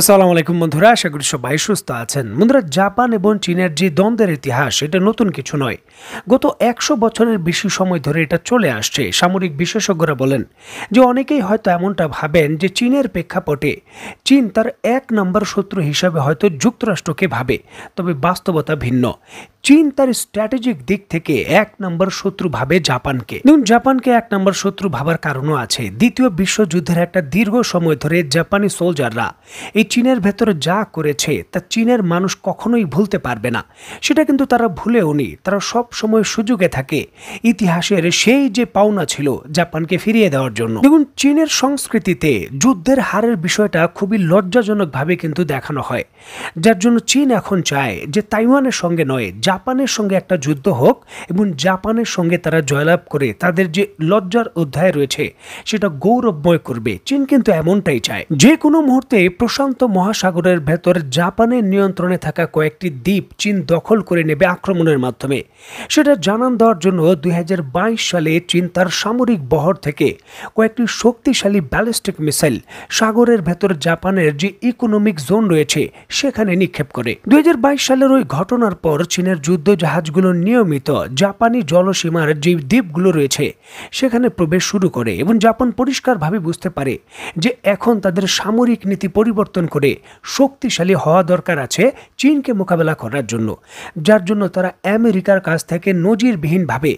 আসসালামু আলাইকুম বন্ধুরা আশা করি সবাই সুস্থ আছেন বন্ধুরা জাপান এবং চীনের যে দ্বন্দ্বের ইতিহাস এটা নতুন কিছু নয় গত একশো বছরের বেশি সময় ধরে এটা চলে আসছে সামরিক বিশেষজ্ঞরা বলেন যে অনেকেই হয়তো এমনটা ভাবেন যে চীনের প্রেক্ষাপটে চীন তার এক নম্বর শত্রু হিসাবে হয়তো যুক্তরাষ্ট্রকে ভাবে তবে বাস্তবতা ভিন্ন চীন তার স্ট্র্যাটেজিক দিক থেকে এক নম্বর শত্রু ভাবে জাপানকে দেখুন জাপানকে এক নম্বর শত্রু ভাবার কারণও আছে দ্বিতীয় বিশ্বযুদ্ধের একটা দীর্ঘ সময় ধরে জাপানি সোলজাররা চীনের ভেতরে যা করেছে তা চীনের মানুষ কখনোই ভুলতে পারবে না সেটা কিন্তু তারা ভুলেও নি তারা সব সময় সুযোগে থাকে ইতিহাসের সেই যে পাওনা ছিল জাপানকে ফিরিয়ে দেওয়ার জন্য দেখুন চীনের সংস্কৃতিতে যুদ্ধের হারের বিষয়টা খুবই লজ্জাজনকভাবে কিন্তু দেখানো হয় যার জন্য চীন এখন চায় যে তাইওয়ানের সঙ্গে নয় জাপানের সঙ্গে একটা যুদ্ধ হোক এবং জাপানের সঙ্গে তারা জয়লাভ করে তাদের যে লজ্জার অধ্যায় রয়েছে সেটা গৌরবময় করবে চীন কিন্তু এমনটাই চায় যে কোনো মুহূর্তে প্রশান্ত প্রশান্ত মহাসাগরের ভেতর জাপানের নিয়ন্ত্রণে থাকা কয়েকটি দ্বীপ চীন দখল করে নেবে আক্রমণের মাধ্যমে সেটা জানান দেওয়ার জন্য দুই সালে চীন তার সামরিক বহর থেকে কয়েকটি শক্তিশালী ব্যালিস্টিক মিসাইল সাগরের ভেতর জাপানের যে ইকোনমিক জোন রয়েছে সেখানে নিক্ষেপ করে দুই সালের ওই ঘটনার পর চীনের যুদ্ধ জাহাজগুলো নিয়মিত জাপানি জলসীমার যে দ্বীপগুলো রয়েছে সেখানে প্রবেশ শুরু করে এবং জাপান পরিষ্কারভাবে বুঝতে পারে যে এখন তাদের সামরিক নীতি পরিবর্তন অর্জন করে শক্তিশালী হওয়া দরকার আছে চীনকে মোকাবেলা করার জন্য যার জন্য তারা আমেরিকার কাছ থেকে নজিরবিহীনভাবে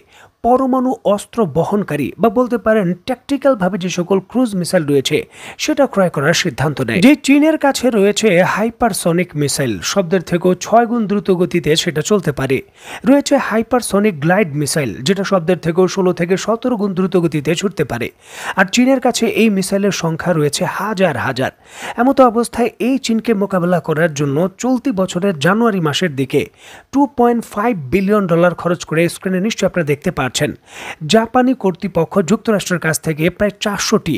পরমাণু অস্ত্র বহনকারী বা বলতে পারেন ট্যাকটিক্যালভাবে যে সকল ক্রুজ মিসাইল রয়েছে সেটা ক্রয় করার সিদ্ধান্ত নেয় যে চীনের কাছে রয়েছে হাইপারসনিক মিসাইল শব্দের থেকেও ছয় গুণ দ্রুত গতিতে সেটা চলতে পারে রয়েছে হাইপারসনিক গ্লাইড মিসাইল যেটা শব্দের থেকেও ষোলো থেকে সতেরো গুণ দ্রুত গতিতে ছুটতে পারে আর চীনের কাছে এই মিসাইলের সংখ্যা রয়েছে হাজার হাজার এমতো অবস্থায় এই চীনকে মোকাবেলা করার জন্য চলতি বছরের জানুয়ারি মাসের দিকে two point five billion dollar খরচ করে স্ক্রিনে নিশ্চয়ই আপনারা দেখতে পাচ্ছেন করেছেন জাপানি কর্তৃপক্ষ যুক্তরাষ্ট্রের কাছ থেকে প্রায় চারশোটি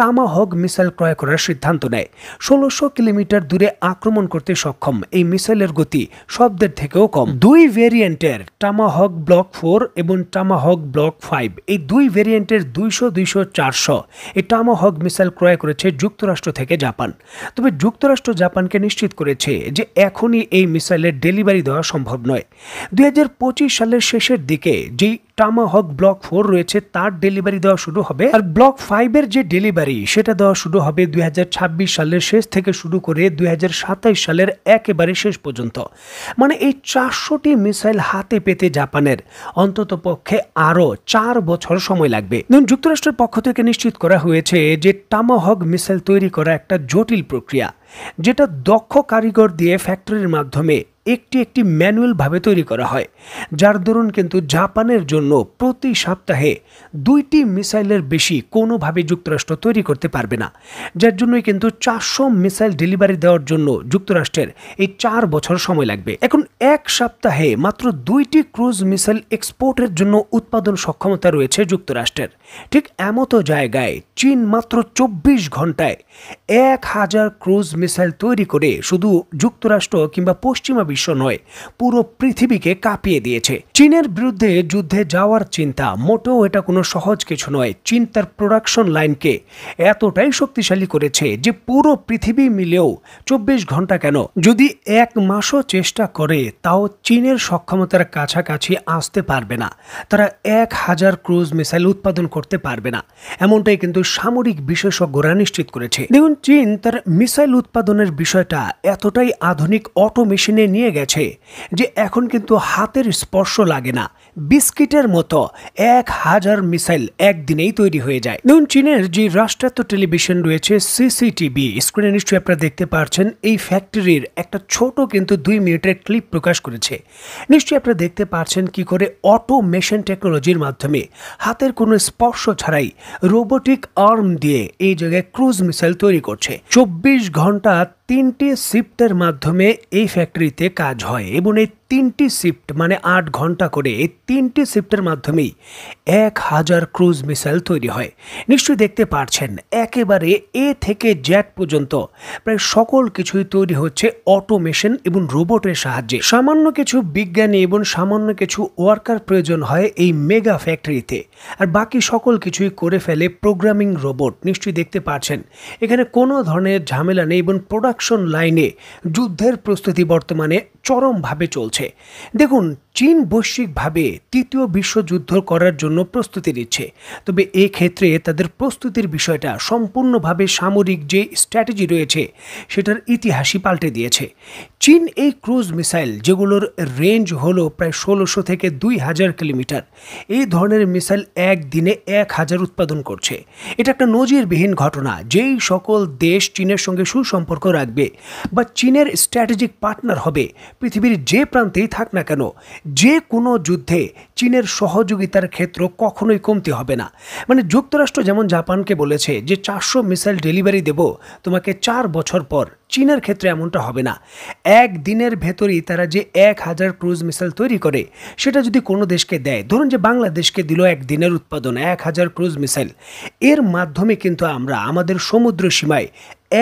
টামাহক মিসাইল ক্রয় করার সিদ্ধান্ত নেয় ষোলোশো কিলোমিটার দূরে আক্রমণ করতে সক্ষম এই মিসাইলের গতি শব্দের থেকেও কম দুই ভেরিয়েন্টের টামাহক ব্লক ফোর এবং টামাহক ব্লক ফাইভ এই দুই ভেরিয়েন্টের দুইশো দুইশো চারশো এই টামাহক মিসাইল ক্রয় করেছে যুক্তরাষ্ট্র থেকে জাপান তবে যুক্তরাষ্ট্র জাপানকে নিশ্চিত করেছে যে এখনই এই মিসাইলের ডেলিভারি দেওয়া সম্ভব নয় দুই হাজার সালের শেষের দিকে যেই টামাহক ব্লক ফোর রয়েছে তার ডেলিভারি দেওয়া শুরু হবে আর ব্লক ফাইভের যে ডেলিভারি পারি সেটা দেওয়া শুরু হবে দুই সালের শেষ থেকে শুরু করে দুই সালের একেবারে শেষ পর্যন্ত মানে এই চারশোটি মিসাইল হাতে পেতে জাপানের অন্তত পক্ষে আরও চার বছর সময় লাগবে যুক্তরাষ্ট্রের পক্ষ থেকে নিশ্চিত করা হয়েছে যে টামাহক মিসাইল তৈরি করা একটা জটিল প্রক্রিয়া যেটা দক্ষ কারিগর দিয়ে ফ্যাক্টরির মাধ্যমে একটি একটি ম্যানুয়ালভাবে তৈরি করা হয় যার দরুন কিন্তু জাপানের জন্য প্রতি সপ্তাহে দুইটি মিসাইলের বেশি কোনোভাবে যুক্তরাষ্ট্র তৈরি করতে পারবে না যার জন্যই কিন্তু চারশো মিসাইল ডেলিভারি দেওয়ার জন্য যুক্তরাষ্ট্রের এই চার বছর সময় লাগবে এখন এক সপ্তাহে মাত্র দুইটি ক্রুজ মিসাইল এক্সপোর্টের জন্য উৎপাদন সক্ষমতা রয়েছে যুক্তরাষ্ট্রের ঠিক এমতো জায়গায় চীন মাত্র চব্বিশ ঘন্টায় এক হাজার ক্রুজ মিসাইল তৈরি করে শুধু যুক্তরাষ্ট্র কিংবা পশ্চিমা বিশ্ব নয় পুরো পৃথিবীকে কাঁপিয়ে দিয়েছে চীনের বিরুদ্ধে যুদ্ধে যাওয়ার চিন্তা মোটেও এটা কোনো সহজ কিছু নয় চীন তার প্রোডাকশন লাইনকে এতটাই শক্তিশালী করেছে যে পুরো পৃথিবী মিলেও চব্বিশ ঘন্টা কেন যদি এক মাসও চেষ্টা করে তাও চীনের সক্ষমতার কাছাকাছি আসতে পারবে না তারা এক হাজার ক্রুজ মিসাইল উৎপাদন করতে পারবে না এমনটাই কিন্তু সামরিক বিশেষজ্ঞরা নিশ্চিত করেছে দেখুন চীন তার মিসাইল উৎপাদনের বিষয়টা এতটাই আধুনিক অটোমেশনে নিয়ে জানিয়ে গেছে যে এখন কিন্তু হাতের স্পর্শ লাগে না বিস্কিটের মতো এক হাজার মিসাইল একদিনেই তৈরি হয়ে যায় ধরুন চীনের যে রাষ্ট্রায়ত্ত টেলিভিশন রয়েছে সিসিটিভি স্ক্রিনে নিশ্চয়ই আপনারা দেখতে পাচ্ছেন এই ফ্যাক্টরির একটা ছোট কিন্তু দুই মিনিটের ক্লিপ প্রকাশ করেছে নিশ্চয়ই আপনারা দেখতে পাচ্ছেন কি করে অটোমেশন টেকনোলজির মাধ্যমে হাতের কোনো স্পর্শ ছাড়াই রোবোটিক আর্ম দিয়ে এই জায়গায় ক্রুজ মিসাইল তৈরি করছে চব্বিশ ঘন্টা তিনটি শিফটের মাধ্যমে এই ফ্যাক্টরিতে কাজ হয় এবং এই তিনটি শিফট মানে আট ঘন্টা করে এই তিনটি শিফটের মাধ্যমেই এক হাজার ক্রুজ মিসাইল তৈরি হয় নিশ্চয়ই দেখতে পারছেন একেবারে এ থেকে জ্যাট পর্যন্ত প্রায় সকল কিছুই তৈরি হচ্ছে অটোমেশন এবং রোবটের সাহায্যে সামান্য কিছু বিজ্ঞানী এবং সামান্য কিছু ওয়ার্কার প্রয়োজন হয় এই মেগা ফ্যাক্টরিতে আর বাকি সকল কিছুই করে ফেলে প্রোগ্রামিং রোবট নিশ্চয়ই দেখতে পাচ্ছেন এখানে কোনো ধরনের ঝামেলা নেই এবং প্রোডাকশন লাইনে যুদ্ধের প্রস্তুতি বর্তমানে চরমভাবে চলছে করছে দেখুন চীন বৈশ্বিকভাবে তৃতীয় বিশ্বযুদ্ধ করার জন্য প্রস্তুতি নিচ্ছে তবে ক্ষেত্রে তাদের প্রস্তুতির বিষয়টা সম্পূর্ণভাবে সামরিক যে স্ট্র্যাটেজি রয়েছে সেটার ইতিহাসই পাল্টে দিয়েছে চীন এই ক্রুজ মিসাইল যেগুলোর রেঞ্জ হলো প্রায় ষোলোশো থেকে দুই হাজার কিলোমিটার এই ধরনের মিসাইল একদিনে এক হাজার উৎপাদন করছে এটা একটা নজিরবিহীন ঘটনা যেই সকল দেশ চীনের সঙ্গে সুসম্পর্ক রাখবে বা চীনের স্ট্র্যাটেজিক পার্টনার হবে পৃথিবীর যে প্রান্তেই থাক না কেন যে কোনো যুদ্ধে চীনের সহযোগিতার ক্ষেত্র কখনোই কমতে হবে না মানে যুক্তরাষ্ট্র যেমন জাপানকে বলেছে যে চারশো মিসাইল ডেলিভারি দেব তোমাকে চার বছর পর চীনের ক্ষেত্রে এমনটা হবে না এক দিনের ভেতরেই তারা যে এক হাজার ক্রুজ মিসাইল তৈরি করে সেটা যদি কোনো দেশকে দেয় ধরুন যে বাংলাদেশকে দিল এক দিনের উৎপাদন এক হাজার ক্রুজ মিসাইল এর মাধ্যমে কিন্তু আমরা আমাদের সমুদ্র সীমায়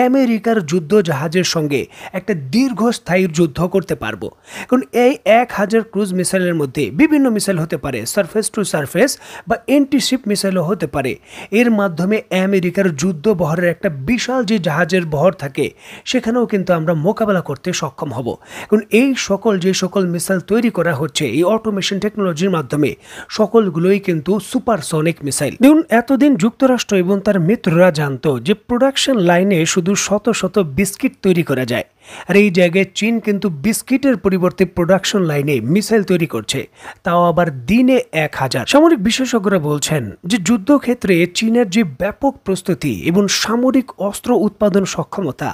আমেরিকার যুদ্ধ জাহাজের সঙ্গে একটা দীর্ঘস্থায়ী যুদ্ধ করতে পারবো কারণ এই এক হাজার ক্রুজ মিসাইলের মধ্যে বিভিন্ন মিসাইল হতে পারে সারফেস টু সারফেস বা এন্টিশিপ মিসাইলও হতে পারে এর মাধ্যমে আমেরিকার যুদ্ধ বহরের একটা বিশাল যে জাহাজের বহর থাকে সেখানেও কিন্তু আমরা মোকাবেলা করতে সক্ষম হব কারণ এই সকল যে সকল মিসাইল তৈরি করা হচ্ছে এই অটোমেশন টেকনোলজির মাধ্যমে সকলগুলোই কিন্তু সুপারসনিক মিসাইল দেখুন এতদিন যুক্তরাষ্ট্র এবং তার মিত্ররা জানত যে প্রোডাকশন লাইনে শুধু শত শত বিস্কিট তৈরি করা যায় আর এই জায়গায় চীন কিন্তু বিস্কিটের পরিবর্তে প্রোডাকশন লাইনে মিসাইল তৈরি করছে তাও আবার দিনে এক হাজার সামরিক বিশেষজ্ঞরা বলছেন যে যুদ্ধক্ষেত্রে চীনের যে ব্যাপক প্রস্তুতি এবং সামরিক অস্ত্র উৎপাদন সক্ষমতা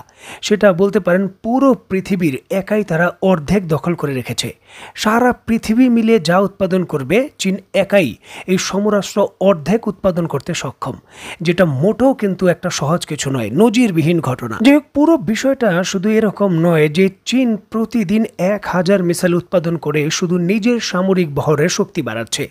সেটা বলতে পারেন পুরো পৃথিবীর একাই তারা অর্ধেক দখল করে রেখেছে সারা পৃথিবী মিলে যা উৎপাদন করবে চীন একাই এই সমরাস্ত্র অর্ধেক উৎপাদন করতে সক্ষম যেটা মোটেও কিন্তু একটা সহজ কিছু নয় নজিরবিহীন ঘটনা যে পুরো বিষয়টা শুধু এরকম রকম নয় যে চীন প্রতিদিন এক হাজার মিসাইল উৎপাদন করে শুধু নিজের সামরিক বহরে শক্তি বাড়াচ্ছে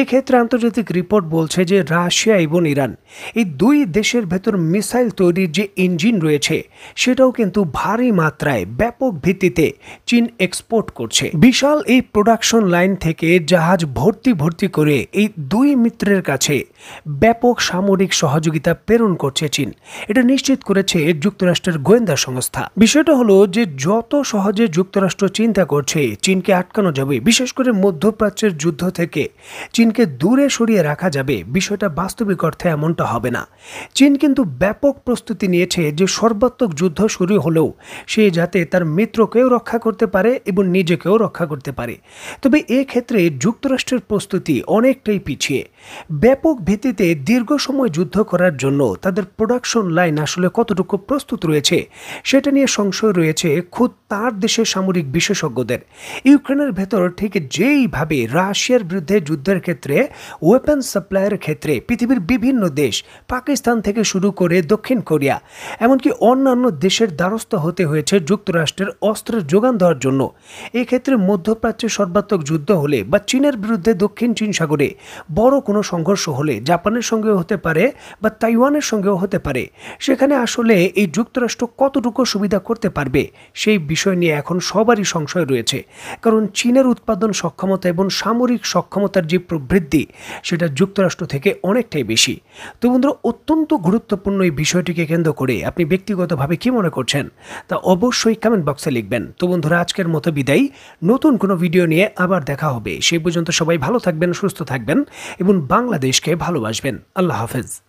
এক্ষেত্রে আন্তর্জাতিক রিপোর্ট বলছে যে রাশিয়া এবং ইরান এই দুই দেশের ভেতর মিসাইল তৈরির যে ইঞ্জিন রয়েছে সেটাও কিন্তু ভারী মাত্রায় ব্যাপক ভিত্তিতে চীন এক্সপোর্ট করছে বিশাল এই প্রোডাকশন লাইন থেকে জাহাজ ভর্তি ভর্তি করে এই দুই মিত্রের কাছে ব্যাপক সামরিক সহযোগিতা প্রেরণ করছে চীন এটা নিশ্চিত করেছে যুক্তরাষ্ট্রের গোয়েন্দা সংস্থা বিষয়টা হলো যে যত সহজে যুক্তরাষ্ট্র চিন্তা করছে চীনকে আটকানো যাবে বিশেষ করে মধ্যপ্রাচ্যের যুদ্ধ থেকে চীনকে দূরে সরিয়ে রাখা যাবে বিষয়টা বাস্তবিক অর্থে এমনটা হবে না চীন কিন্তু ব্যাপক প্রস্তুতি নিয়েছে যে সর্বাত্মক যুদ্ধ শুরু হলেও সে যাতে তার মিত্রকেও রক্ষা করতে পারে এবং নিজেকেও রক্ষা করতে পারে তবে ক্ষেত্রে যুক্তরাষ্ট্রের প্রস্তুতি অনেকটাই পিছিয়ে ব্যাপক ভিত্তিতে দীর্ঘ সময় যুদ্ধ করার জন্য তাদের প্রোডাকশন লাইন আসলে কতটুকু প্রস্তুত রয়েছে সেটা নিয়ে সংশয় রয়েছে খুদ তার দেশের সামরিক বিশেষজ্ঞদের ইউক্রেনের ভেতর ঠিক যেইভাবে রাশিয়ার বিরুদ্ধে যুদ্ধের ক্ষেত্রে ওয়েপেন সাপ্লাইয়ের ক্ষেত্রে পৃথিবীর বিভিন্ন দেশ পাকিস্তান থেকে শুরু করে দক্ষিণ কোরিয়া এমনকি অন্যান্য দেশের দ্বারস্থ হতে হয়েছে যুক্তরাষ্ট্রের অস্ত্রের যোগান দেওয়ার জন্য এক্ষেত্রে মধ্যপ্রাচ্যে সর্বাত্মক যুদ্ধ হলে বা চীনের বিরুদ্ধে দক্ষিণ চীন সাগরে বড় কোনো সংঘর্ষ হলে জাপানের সঙ্গেও হতে পারে বা তাইওয়ানের সঙ্গেও হতে পারে সেখানে আসলে এই যুক্তরাষ্ট্র কতটুকু সুবিধা করতে পারবে সেই বিষয় নিয়ে এখন সবারই সংশয় রয়েছে কারণ চীনের উৎপাদন সক্ষমতা এবং সামরিক সক্ষমতার যে প্রবৃদ্ধি সেটা যুক্তরাষ্ট্র থেকে অনেকটাই বেশি তো বন্ধুরা অত্যন্ত গুরুত্বপূর্ণ এই বিষয়টিকে কেন্দ্র করে আপনি ব্যক্তিগতভাবে কি মনে করছেন তা অবশ্যই কমেন্ট বক্সে লিখবেন তো বন্ধুরা আজকের মতো বিদায় নতুন কোনো ভিডিও নিয়ে আবার দেখা হবে সেই পর্যন্ত সবাই ভালো থাকবেন সুস্থ থাকবেন এবং বাংলাদেশকে ভালোবাসবেন আল্লাহ হাফেজ